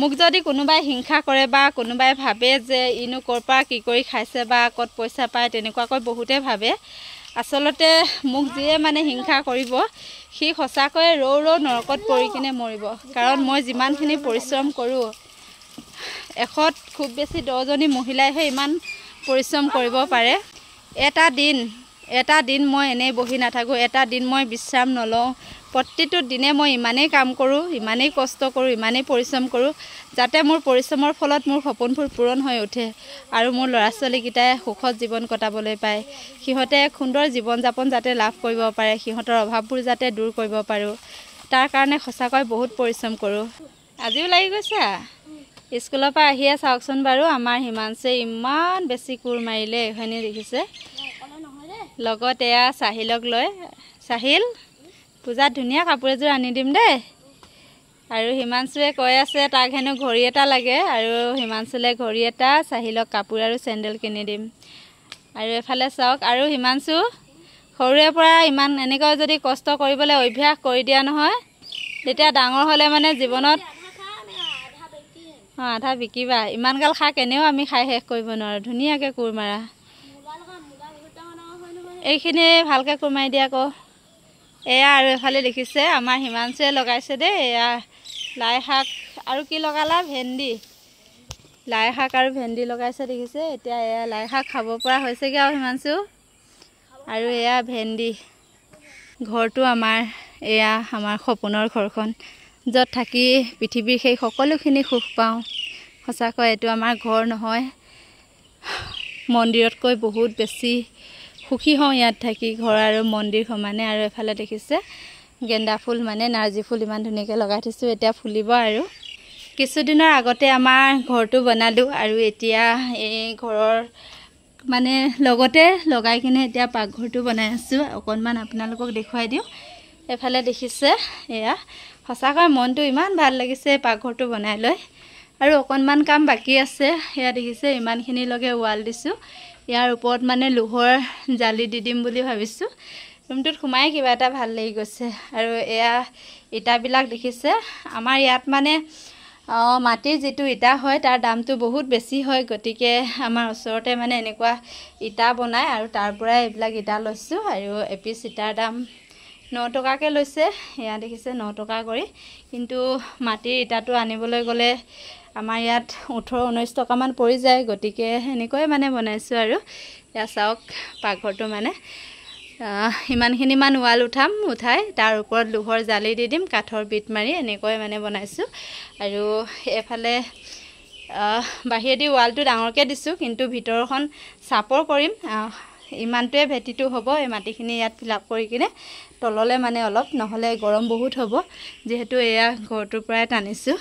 মোক যদি কোনোবাই হিংসা কৰে বা কোনোবাই ভাবে যে ইনো ক'ৰ পৰা কি কৰি খাইছে বা ক'ত পইচা পায় তেনেকুৱাকৈ বহুতে ভাবে আচলতে মোক যিয়ে মানে হিংসা কৰিব সি সঁচাকৈয়ে ৰৌ ৰৌ নৰকত পৰি কিনে মৰিব কাৰণ মই যিমানখিনি পৰিশ্ৰম কৰোঁ এশত খুব বেছি দহজনী মহিলাইহে ইমান পৰিশ্ৰম কৰিব পাৰে এটা দিন এটা দিন মই এনেই বহি নাথাকোঁ এটা দিন মই বিশ্ৰাম নলওঁ প্ৰতিটো দিনে মই ইমানেই কাম কৰোঁ ইমানেই কষ্ট কৰোঁ ইমানেই পৰিশ্ৰম কৰোঁ যাতে মোৰ পৰিশ্ৰমৰ ফলত মোৰ সপোনবোৰ পূৰণ হৈ উঠে আৰু মোৰ ল'ৰা ছোৱালীকেইটাই সুখত জীৱন কটাবলৈ পায় সিহঁতে এক সুন্দৰ জীৱন যাপন যাতে লাভ কৰিব পাৰে সিহঁতৰ অভাৱবোৰ যাতে দূৰ কৰিব পাৰোঁ তাৰ কাৰণে সঁচাকৈ বহুত পৰিশ্ৰম কৰোঁ আজিও লাগি গৈছে স্কুলৰ পৰা আহিয়ে চাওকচোন বাৰু আমাৰ হিমাংশে ইমান বেছি কোৰ মাৰিলে এইখিনি দেখিছে লগত এয়া চাহিলক লৈ চাহিল পূজাত ধুনীয়া কাপোৰ এযোৰ আনি দিম দেই আৰু হিমাংশুৱে কৈ আছে তাক হেনো ঘড়ী এটা লাগে আৰু হিমাংশুলৈ ঘড়ী এটা চাহিলক কাপোৰ আৰু চেণ্ডেল কিনি দিম আৰু এফালে চাওক আৰু হিমাংশু সৰুৰে পৰা ইমান এনেকৈ যদি কষ্ট কৰিবলৈ অভ্যাস কৰি দিয়া নহয় তেতিয়া ডাঙৰ হ'লে মানে জীৱনত অঁ আধা বিকিবা ইমানকাল খা এনেও আমি খাই শেষ কৰিব নোৱাৰোঁ ধুনীয়াকৈ কোৰ মাৰা এইখিনি ভালকৈ কোমাই দিয়া আকৌ এয়া আৰু এফালে দেখিছে আমাৰ হিমাংশুৱে লগাইছে দেই এয়া লাই শাক আৰু কি লগালা ভেন্দি লাই শাক আৰু ভেন্দি লগাইছে দেখিছে এতিয়া এয়া লাই শাক খাব পৰা হৈছেগৈ আৰু হিমাংশু আৰু এয়া ভেন্দি ঘৰটো আমাৰ এয়া আমাৰ সপোনৰ ঘৰখন য'ত থাকি পৃথিৱীৰ সেই সকলোখিনি সুখ পাওঁ সঁচাকৈ এইটো আমাৰ ঘৰ নহয় মন্দিৰতকৈ বহুত বেছি সুখী হওঁ ইয়াত থাকি ঘৰ আৰু মন্দিৰ সমানে আৰু এফালে দেখিছে গেন্দা ফুল মানে নাৰ্জী ফুল ইমান ধুনীয়াকৈ লগাই থৈছোঁ এতিয়া ফুলিব আৰু কিছুদিনৰ আগতে আমাৰ ঘৰটো বনালোঁ আৰু এতিয়া এই ঘৰৰ মানে লগতে লগাই কিনে এতিয়া পাকঘৰটো বনাই আছোঁ অকণমান আপোনালোকক দেখুৱাই দিওঁ এফালে দেখিছে এয়া সঁচাকৈ মনটো ইমান ভাল লাগিছে পাকঘৰটো বনাই লৈ আৰু অকণমান কাম বাকী আছে সেয়া দেখিছে ইমানখিনিলৈকে ৱাল দিছোঁ ইয়াৰ ওপৰত মানে লোহৰ জালি দি দিম বুলি ভাবিছোঁ ৰুমটোত সোমাই কিবা এটা ভাল লাগি গৈছে আৰু এয়া ইটাবিলাক দেখিছে আমাৰ ইয়াত মানে মাটিৰ যিটো ইটা হয় তাৰ দামটো বহুত বেছি হয় গতিকে আমাৰ ওচৰতে মানে এনেকুৱা ইটা বনায় আৰু তাৰ পৰাই এইবিলাক ইটা লৈছোঁ আৰু এপিচ ইটাৰ দাম ন টকাকৈ লৈছে এয়া দেখিছে ন টকা কৰি কিন্তু মাটিৰ ইটাটো আনিবলৈ গ'লে আমাৰ ইয়াত ওঠৰ ঊনৈছ টকামান পৰি যায় গতিকে সেনেকৈয়ে মানে বনাইছোঁ আৰু এয়া চাওক পাকঘৰটো মানে ইমানখিনিমান ৱাল উঠাম উঠাই তাৰ ওপৰত লোহৰ জালি দি দিম কাঠৰ বিট মাৰি এনেকৈ মানে বনাইছোঁ আৰু এফালে বাহিৰেদি ৱালটো ডাঙৰকৈ দিছোঁ কিন্তু ভিতৰখন চাপৰ কৰিম ইমানটোৱে ভেটিটো হ'ব এই মাটিখিনি ইয়াত ফিল আপ কৰি কিনে তললৈ মানে অলপ নহ'লে গৰম বহুত হ'ব যিহেতু এয়া ঘৰটোৰ পৰাই টানিছোঁ